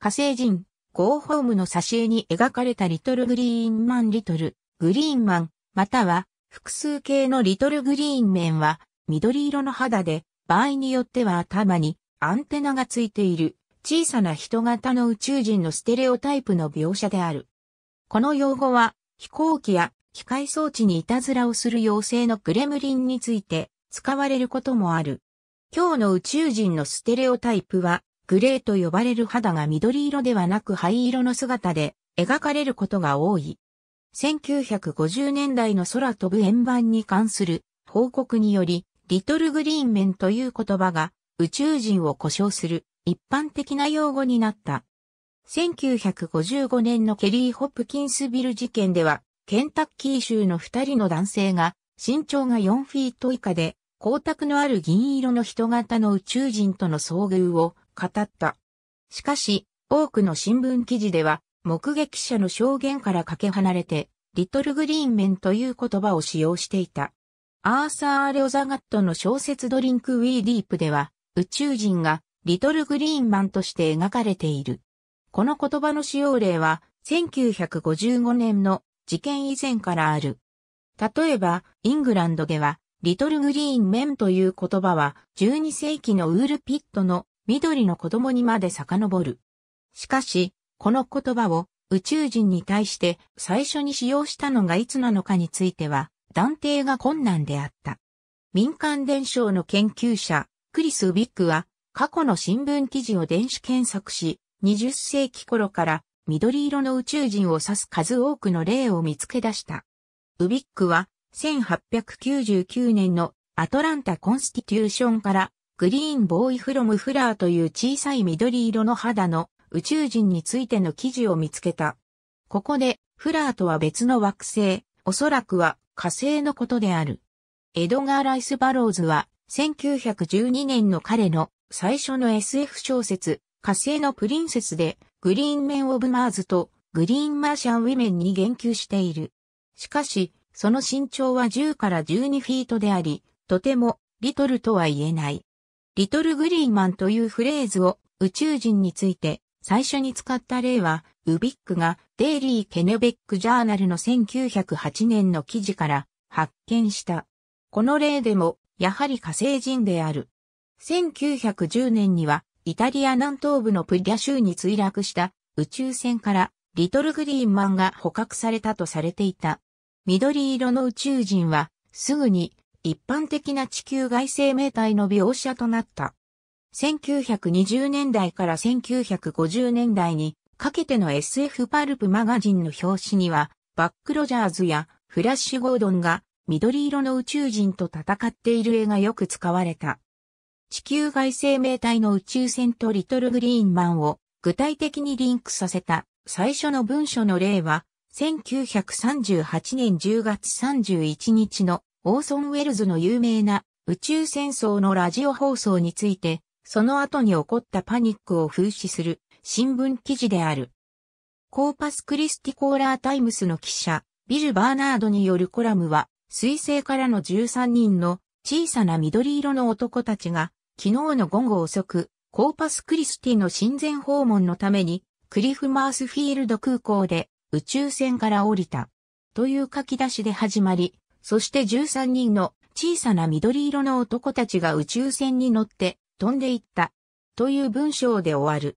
火星人、ゴーホームの挿絵に描かれたリトルグリーンマンリトル、グリーンマン、または複数形のリトルグリーンメンは緑色の肌で、場合によっては頭にアンテナがついている小さな人型の宇宙人のステレオタイプの描写である。この用語は飛行機や機械装置にいたずらをする妖精のグレムリンについて使われることもある。今日の宇宙人のステレオタイプはグレーと呼ばれる肌が緑色ではなく灰色の姿で描かれることが多い。1950年代の空飛ぶ円盤に関する報告により、リトルグリーンメンという言葉が宇宙人を呼称する一般的な用語になった。1955年のケリー・ホップキンスビル事件では、ケンタッキー州の二人の男性が身長が4フィート以下で光沢のある銀色の人型の宇宙人との遭遇を語った。しかし、多くの新聞記事では、目撃者の証言からかけ離れて、リトルグリーンメンという言葉を使用していた。アーサー・レオザガットの小説ドリンク・ウィー・ディープでは、宇宙人がリトルグリーンマンとして描かれている。この言葉の使用例は、1955年の事件以前からある。例えば、イングランドでは、リトルグリーンメンという言葉は、12世紀のウールピットの緑の子供にまで遡る。しかし、この言葉を宇宙人に対して最初に使用したのがいつなのかについては断定が困難であった。民間伝承の研究者、クリス・ビッグは過去の新聞記事を電子検索し、20世紀頃から緑色の宇宙人を指す数多くの例を見つけ出した。ウビックは1899年のアトランタコンスティテューションからグリーンボーイフロムフラーという小さい緑色の肌の宇宙人についての記事を見つけた。ここで、フラーとは別の惑星、おそらくは火星のことである。エドガー・ライス・バローズは、1912年の彼の最初の SF 小説、火星のプリンセスで、グリーンメン・オブ・マーズとグリーン・マーシャン・ウィメンに言及している。しかし、その身長は10から12フィートであり、とても、リトルとは言えない。リトルグリーマンというフレーズを宇宙人について最初に使った例は、ウビックがデイリー・ケネベック・ジャーナルの1908年の記事から発見した。この例でも、やはり火星人である。1910年には、イタリア南東部のプリア州に墜落した宇宙船からリトルグリーンマンが捕獲されたとされていた。緑色の宇宙人はすぐに一般的な地球外生命体の描写となった。1920年代から1950年代にかけての SF パルプマガジンの表紙には、バックロジャーズやフラッシュ・ゴードンが緑色の宇宙人と戦っている絵がよく使われた。地球外生命体の宇宙船とリトルグリーンマンを具体的にリンクさせた最初の文書の例は1938年10月31日のオーソン・ウェルズの有名な宇宙戦争のラジオ放送について、その後に起こったパニックを風刺する新聞記事である。コーパスクリスティコーラータイムスの記者、ビル・バーナードによるコラムは、彗星からの13人の小さな緑色の男たちが、昨日の午後遅く、コーパスクリスティの親善訪問のために、クリフ・マースフィールド空港で宇宙船から降りた。という書き出しで始まり、そして13人の小さな緑色の男たちが宇宙船に乗って飛んでいった。という文章で終わる。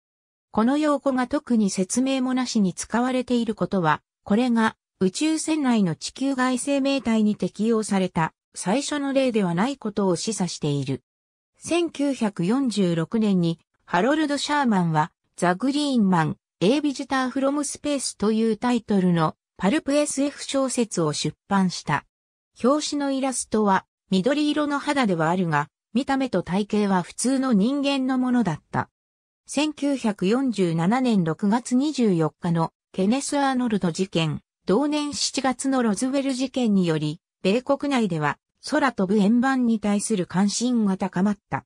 この用語が特に説明もなしに使われていることは、これが宇宙船内の地球外生命体に適用された最初の例ではないことを示唆している。1946年にハロルド・シャーマンはザ・グリーンマン、A ビジター・フロム・スペースというタイトルのパルプ SF 小説を出版した。表紙のイラストは緑色の肌ではあるが、見た目と体型は普通の人間のものだった。1947年6月24日のケネス・アーノルド事件、同年7月のロズウェル事件により、米国内では空飛ぶ円盤に対する関心が高まった。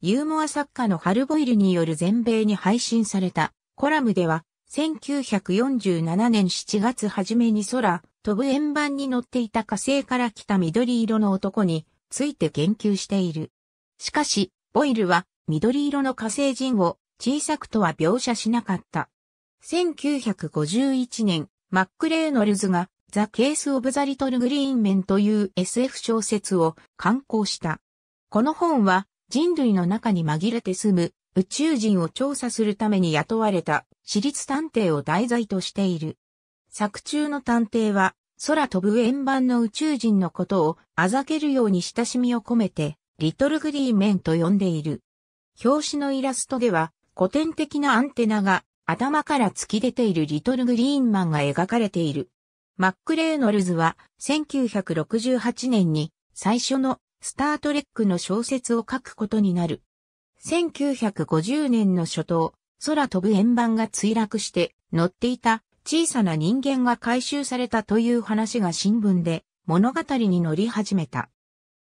ユーモア作家のハルボイルによる全米に配信されたコラムでは、1947年7月初めに空飛ぶ円盤に乗っていた火星から来た緑色の男について言及している。しかし、ボイルは緑色の火星人を小さくとは描写しなかった。1951年、マック・レーノルズがザ・ケース・オブ・ザ・リトル・グリーンメンという SF 小説を刊行した。この本は人類の中に紛れて住む宇宙人を調査するために雇われた私立探偵を題材としている。作中の探偵は、空飛ぶ円盤の宇宙人のことを、あざけるように親しみを込めて、リトルグリーメンと呼んでいる。表紙のイラストでは、古典的なアンテナが、頭から突き出ているリトルグリーンマンが描かれている。マック・レーノルズは、1968年に、最初の、スタートレックの小説を書くことになる。1950年の初頭、空飛ぶ円盤が墜落して乗っていた小さな人間が回収されたという話が新聞で物語に乗り始めた。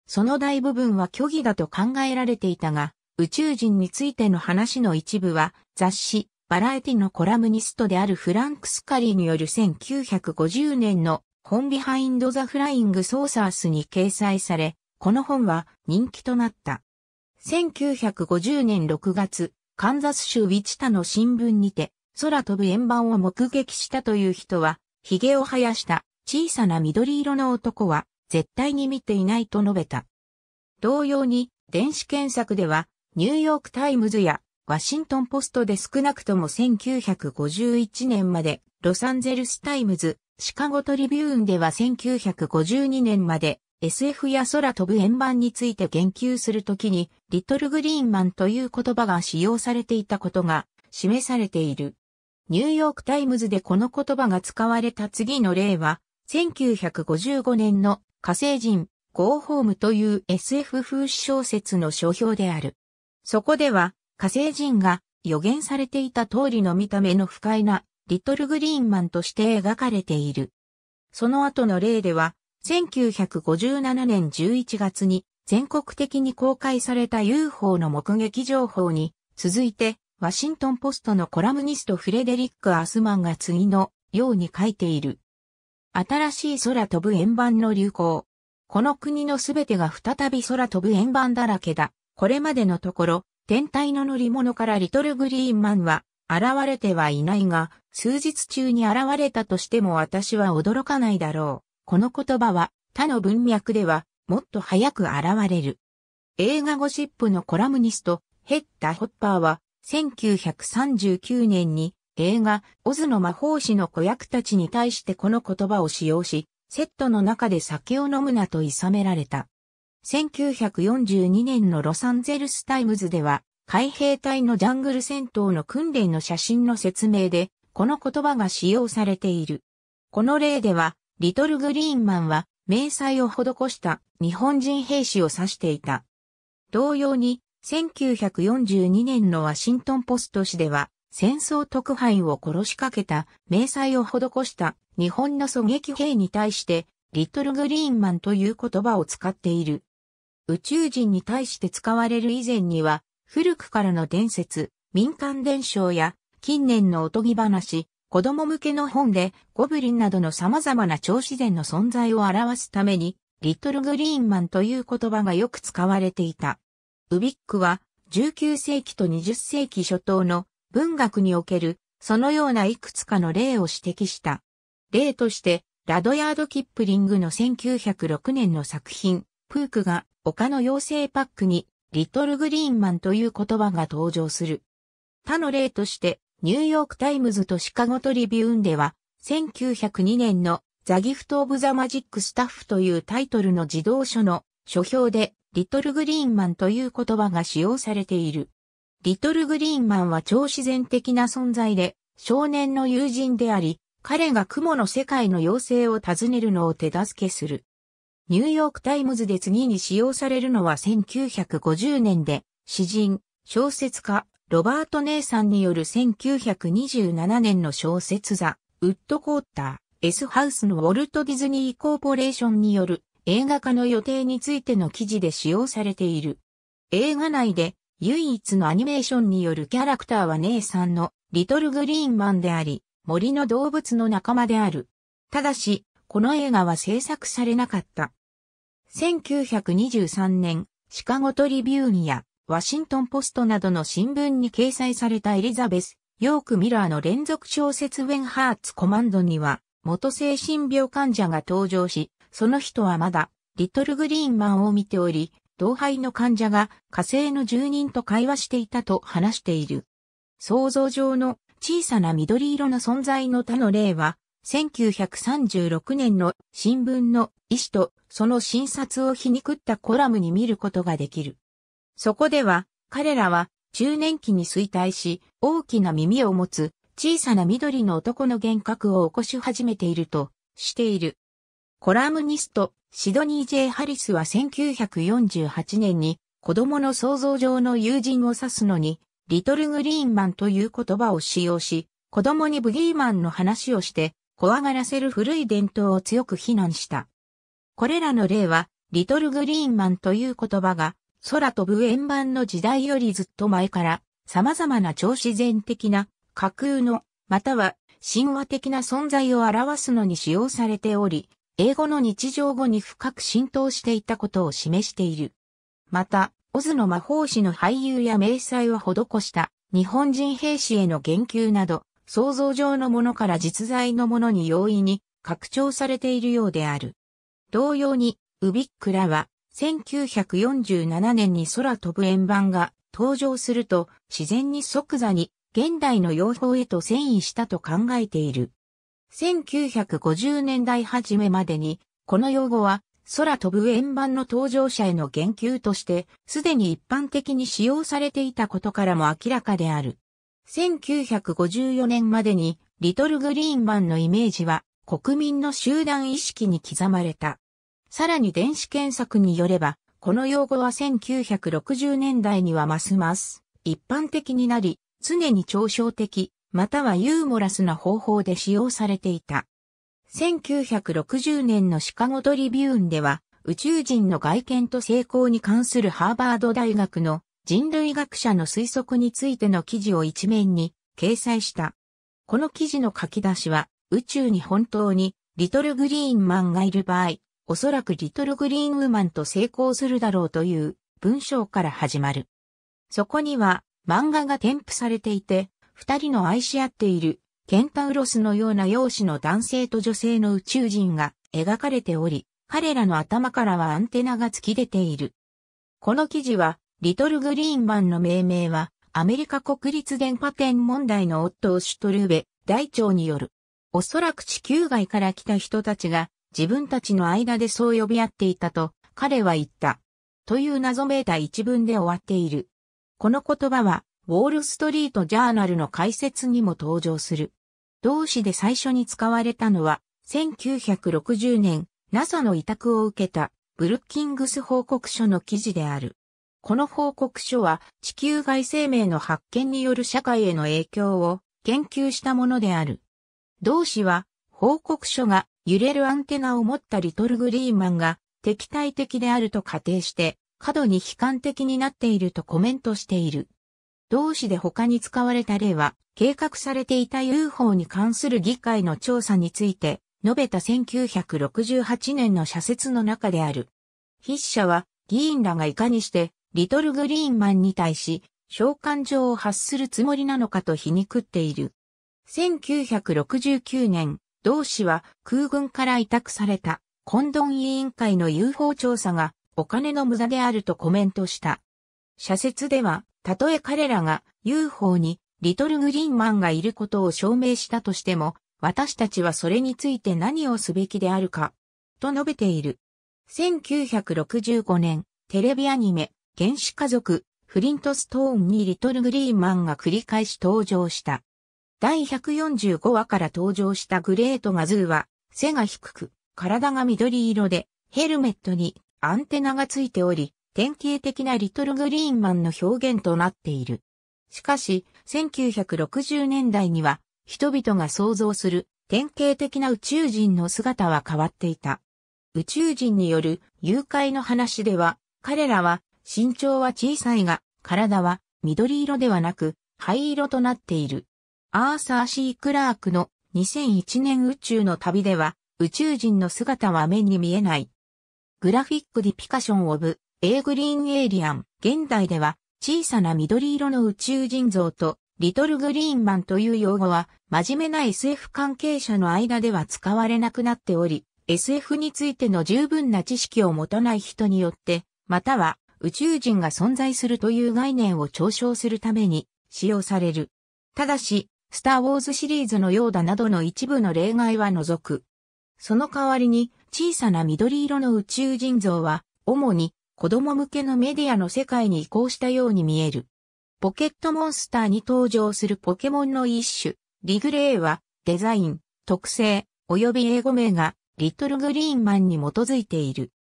その大部分は虚偽だと考えられていたが、宇宙人についての話の一部は雑誌、バラエティのコラムニストであるフランク・スカリーによる1950年の本ビハインド・ザ・フライング・ソーサースに掲載され、この本は人気となった。1950年6月、カンザス州ウィチタの新聞にて、空飛ぶ円盤を目撃したという人は、髭を生やした小さな緑色の男は、絶対に見ていないと述べた。同様に、電子検索では、ニューヨークタイムズやワシントンポストで少なくとも1951年まで、ロサンゼルスタイムズ、シカゴトリビューンでは1952年まで SF や空飛ぶ円盤について言及するときに、リトルグリーンマンという言葉が使用されていたことが示されている。ニューヨークタイムズでこの言葉が使われた次の例は、1955年の火星人、ゴーホームという SF 風刺小説の書評である。そこでは、火星人が予言されていた通りの見た目の不快なリトルグリーンマンとして描かれている。その後の例では、1957年11月に全国的に公開された UFO の目撃情報に続いてワシントンポストのコラムニストフレデリック・アスマンが次のように書いている。新しい空飛ぶ円盤の流行。この国のすべてが再び空飛ぶ円盤だらけだ。これまでのところ、天体の乗り物からリトルグリーンマンは現れてはいないが、数日中に現れたとしても私は驚かないだろう。この言葉は他の文脈ではもっと早く現れる。映画ゴシップのコラムニスト、ヘッダ・ホッパーは1939年に映画オズの魔法師の子役たちに対してこの言葉を使用し、セットの中で酒を飲むなと諌められた。1942年のロサンゼルスタイムズでは、海兵隊のジャングル戦闘の訓練の写真の説明で、この言葉が使用されている。この例では、リトル・グリーンマンは、迷彩を施した日本人兵士を指していた。同様に、1942年のワシントンポスト紙では、戦争特派員を殺しかけた、迷彩を施した日本の狙撃兵に対して、リトルグリーンマンという言葉を使っている。宇宙人に対して使われる以前には、古くからの伝説、民間伝承や、近年のおとぎ話、子供向けの本で、ゴブリンなどの様々な超自然の存在を表すために、リトルグリーンマンという言葉がよく使われていた。ウビックは19世紀と20世紀初頭の文学におけるそのようないくつかの例を指摘した。例として、ラドヤード・キップリングの1906年の作品、プークが丘の妖精パックにリトルグリーンマンという言葉が登場する。他の例として、ニューヨークタイムズとシカゴトリビューンでは、1902年のザギフト・オブ・ザ・マジック・スタッフというタイトルの児童書の書評でリトルグリーンマンという言葉が使用されている。リトルグリーンマンは超自然的な存在で、少年の友人であり、彼が雲の世界の妖精を尋ねるのを手助けする。ニューヨークタイムズで次に使用されるのは1950年で、詩人、小説家、ロバート・ネイさんによる1927年の小説座、ウッドコーター、S ハウスのウォルト・ディズニー・コーポレーションによる映画化の予定についての記事で使用されている。映画内で唯一のアニメーションによるキャラクターは姉さんのリトルグリーンマンであり、森の動物の仲間である。ただし、この映画は制作されなかった。1923年、シカゴトリビューンやワシントンポストなどの新聞に掲載されたエリザベス、ヨーク・ミラーの連続小説ウェンハーツコマンドには、元精神病患者が登場し、その人はまだ、リトルグリーンマンを見ており、同輩の患者が火星の住人と会話していたと話している。想像上の小さな緑色の存在の他の例は、1936年の新聞の医師とその診察を皮肉ったコラムに見ることができる。そこでは、彼らは中年期に衰退し、大きな耳を持つ小さな緑の男の幻覚を起こし始めているとしている。コラムニスト、シドニー・ジェイハリスは1948年に子供の想像上の友人を指すのに、リトルグリーンマンという言葉を使用し、子供にブギーマンの話をして、怖がらせる古い伝統を強く非難した。これらの例は、リトルグリーンマンという言葉が、空飛ぶ円盤の時代よりずっと前から、様々な超自然的な、架空の、または神話的な存在を表すのに使用されており、英語の日常語に深く浸透していたことを示している。また、オズの魔法師の俳優や明細を施した日本人兵士への言及など、想像上のものから実在のものに容易に拡張されているようである。同様に、ウビックラは、1947年に空飛ぶ円盤が登場すると、自然に即座に現代の用法へと遷移したと考えている。1950年代初めまでに、この用語は空飛ぶ円盤の登場者への言及として、すでに一般的に使用されていたことからも明らかである。1954年までに、リトルグリーンマンのイメージは、国民の集団意識に刻まれた。さらに電子検索によれば、この用語は1960年代にはますます一般的になり、常に嘲笑的、またはユーモラスな方法で使用されていた。1960年のシカゴトリビューンでは、宇宙人の外見と成功に関するハーバード大学の人類学者の推測についての記事を一面に掲載した。この記事の書き出しは、宇宙に本当にリトルグリーンマンがいる場合、おそらくリトルグリーンウーマンと成功するだろうという文章から始まる。そこには漫画が添付されていて、二人の愛し合っている、ケンタウロスのような容姿の男性と女性の宇宙人が描かれており、彼らの頭からはアンテナが突き出ている。この記事は、リトルグリーンマンの命名は、アメリカ国立電波店問題の夫をシュトルベ、大長による。おそらく地球外から来た人たちが、自分たちの間でそう呼び合っていたと、彼は言った。という謎めいた一文で終わっている。この言葉は、ウォールストリートジャーナルの解説にも登場する。同誌で最初に使われたのは、1960年、NASA の委託を受けた、ブルッキングス報告書の記事である。この報告書は、地球外生命の発見による社会への影響を研究したものである。同誌は、報告書が揺れるアンテナを持ったリトルグリーマンが敵対的であると仮定して、過度に悲観的になっているとコメントしている。同市で他に使われた例は、計画されていた UFO に関する議会の調査について、述べた1968年の社説の中である。筆者は、議員らがいかにして、リトルグリーンマンに対し、召喚状を発するつもりなのかと皮肉っている。1969年、同氏は空軍から委託された、コンドン委員会の UFO 調査がお金の無駄であるとコメントした。社説では、たとえ彼らが UFO にリトルグリーンマンがいることを証明したとしても、私たちはそれについて何をすべきであるか、と述べている。1965年、テレビアニメ、原始家族、フリントストーンにリトルグリーンマンが繰り返し登場した。第145話から登場したグレートガズーは、背が低く、体が緑色で、ヘルメットにアンテナがついており、典型的なリトルグリーンマンの表現となっている。しかし、1960年代には、人々が想像する典型的な宇宙人の姿は変わっていた。宇宙人による誘拐の話では、彼らは身長は小さいが、体は緑色ではなく灰色となっている。アーサー・シー・クラークの2001年宇宙の旅では、宇宙人の姿は目に見えない。グラフィックディピカション・オブ・ A グリーンエイリアン、現代では小さな緑色の宇宙人像とリトルグリーンマンという用語は真面目な SF 関係者の間では使われなくなっており、SF についての十分な知識を持たない人によって、または宇宙人が存在するという概念を嘲笑するために使用される。ただし、スター・ウォーズシリーズのようだなどの一部の例外は除く。その代わりに、小さな緑色の宇宙人像は、主に子供向けのメディアの世界に移行したように見える。ポケットモンスターに登場するポケモンの一種、リグレーは、デザイン、特性、及び英語名が、リトルグリーンマンに基づいている。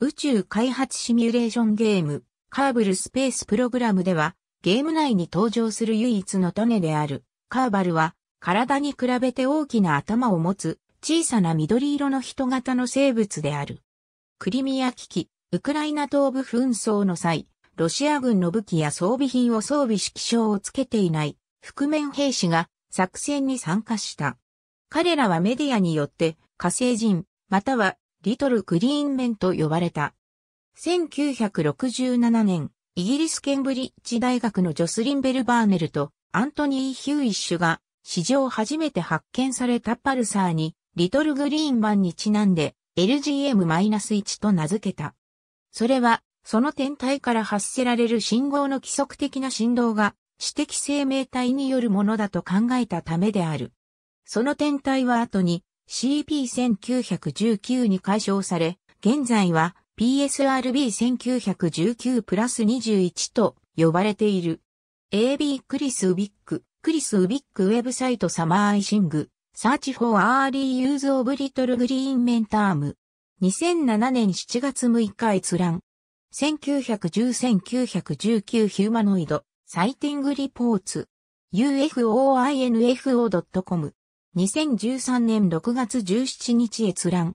宇宙開発シミュレーションゲーム、カーブルスペースプログラムでは、ゲーム内に登場する唯一の種である、カーバルは、体に比べて大きな頭を持つ、小さな緑色の人型の生物である。クリミア危機、ウクライナ東部紛争の際、ロシア軍の武器や装備品を装備し気をつけていない、覆面兵士が作戦に参加した。彼らはメディアによって火星人、またはリトル・グリーンメンと呼ばれた。1967年、イギリスケンブリッジ大学のジョスリン・ベルバーネルとアントニー・ヒューイッシュが史上初めて発見されたパルサーにリトル・グリーンマンにちなんで LGM-1 と名付けた。それは、その天体から発せられる信号の規則的な振動が、知的生命体によるものだと考えたためである。その天体は後に CP1919 に解消され、現在は PSRB1919 プラス21と呼ばれている。AB クリス・ウビック、クリス・ウビックウェブサイトサマーアイシング、サーチフォーアーリーユーズオブリトルグリーンメンターム。2007年7月6日閲覧。1910-1919ヒューマノイド、サイティングリポーツ。ufoinfo.com。2013年6月17日閲覧。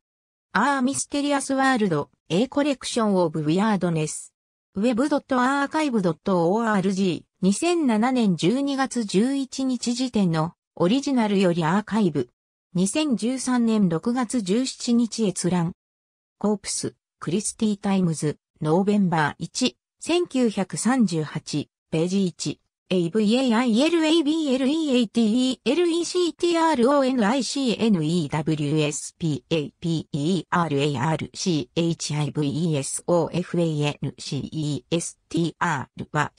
アーミステリアスワールド、A Collection of Weirdness。web.archive.org。2007年12月11日時点のオリジナルよりアーカイブ。2013年6月17日閲覧。コープス、クリスティタイムズ、ノーベンバー1、1938、ページ1。a v l a l e r e v e w s p e a h i v e s f a c e s t r c o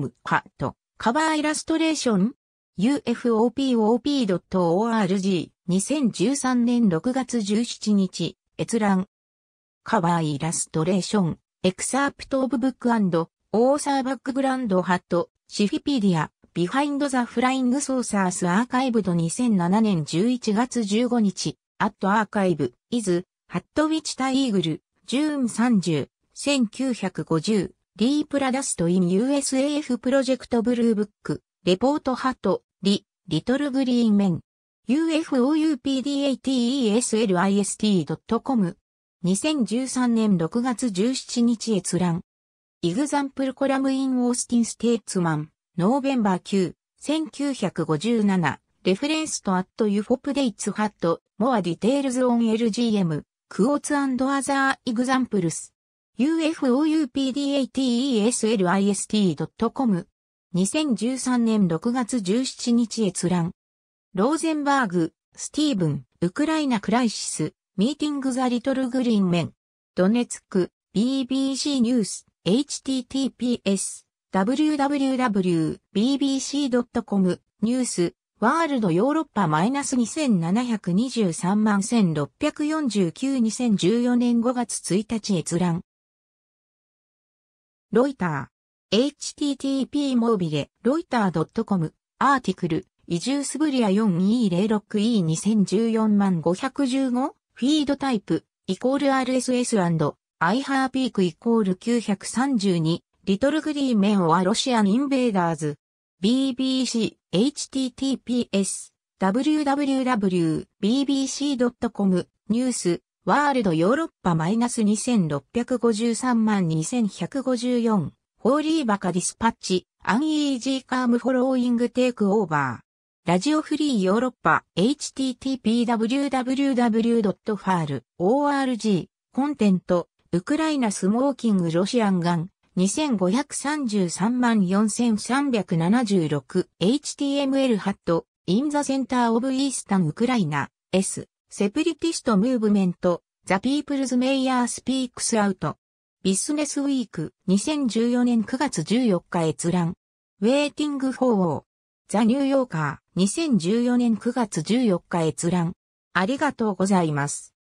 m ハットカバーイラストレーション ufopop.org 2013年6月17日閲覧カバーイラストレーション、エクサープトオブブックオーサーバックグランドハット、シフィピディア、ビハインドザフライングソーサースアーカイブド2007年11月15日、アットアーカイブ、イズ、ハットウィチタイーグル、ジューン30、1950、リープラダストイン USAF プロジェクトブルーブック、レポートハット、リ、リトルグリーンメン、ufoupdateslist.com 2013年6月17日閲覧。イグザンプルコラムインオースティンステーツマン、ノーベンバー9、1957、レフレンスとアットユフォプデイツハット、モアディテールズオン LGM、クオーツアザーイグザンプルス。ufoupdateslist.com 2013年6月17日閲覧。ローゼンバーグ、スティーブン、ウクライナクライシス、ミーティングザリトルグリーンメン。ドネツク、BBC ニュース、https、www.bbc.com、ニュース、ワールドヨーロッパ -2723 万16492014年5月1日閲覧。ロイター、http モービレ、ロイター .com、アーティクル、イジュースブリア 4206E2014 万 515? フィードタイプ、イコール r s s アイハーピークイコール932、リトルグリーメンオアロシアンインベーダーズ、BBC、https、www.bbc.com、ニュース、ワールドヨーロッパ -2653 万2154、ホーリーバカディスパッチ、アンイージーカームフォローイングテイクオーバー。ラジオフリーヨーロッパ http://www.far.org コンテント、ウクライナスモーキングロシアンガン、2533万 4376html ハット、インザセンターオブイースタンウクライナ、S、セプリティストムーブメント、ザ・ピープルズ・メイヤー・スピークス・アウト、ビスネス・ウィーク、2014年9月14日閲覧、ウェイティング・フォーー。ザ・ニューヨーカー、2014年9月14日閲覧。ありがとうございます。